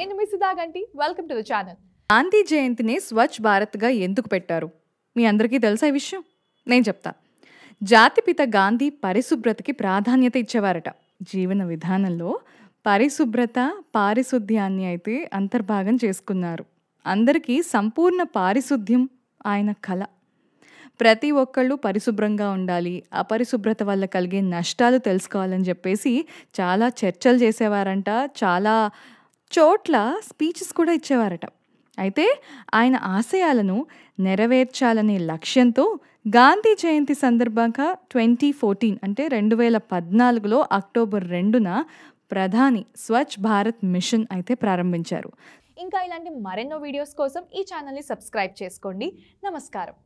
నేను welcome to the channel Gandhi జయంతిని స్వచ్ఛ భారత్గా ఎందుకు పెట్టారు మీ అందరికీ తెలుసా ఈ విషయం నేను చెప్తా జాతిపిత గాంధీ పరిశుభ్రతకి ప్రాధాన్యత ఇచ్చేవారట జీవన విధానంలో పరిశుభ్రత పారిశుద్ధ్యాన్ని అయితే అంతర్భాగం చేసుకున్నారు అందరికీ సంపూర్ణ పారిశుద్ధ్యం ఆయన కళ ప్రతి ఒక్కళ్ళు పరిశుభ్రంగా ఉండాలి అపరిశుభ్రత వల్ల కలిగే నష్టాలు తెలుసుకోవాలని చెప్పేసి చాలా చర్చలు చేసేవారంట చాలా చోట్ల స్పీచెస్ కూడా ఇచ్చేవారట అయితే ఆయన ఆశయాలను నెరవేర్చాలనే లక్ష్యంతో గాంధీ జయంతి సందర్భంగా ట్వంటీ ఫోర్టీన్ అంటే రెండు వేల పద్నాలుగులో అక్టోబర్ రెండున ప్రధాని స్వచ్ఛ భారత్ మిషన్ అయితే ప్రారంభించారు ఇంకా ఇలాంటి మరెన్నో వీడియోస్ కోసం ఈ ఛానల్ని సబ్స్క్రైబ్ చేసుకోండి నమస్కారం